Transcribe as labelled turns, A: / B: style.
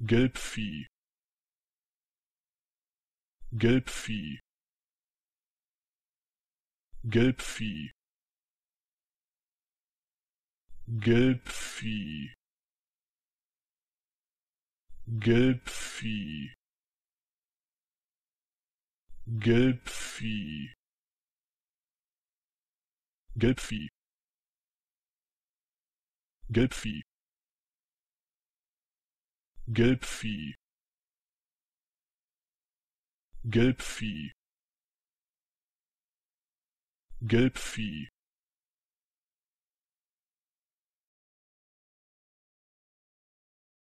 A: Gelbvieh Gelbvieh Gelbvieh Gelbvieh Gelbvieh Gelbvieh Gelbvieh Gelbvieh gelbvieh gelbvieh gelbvieh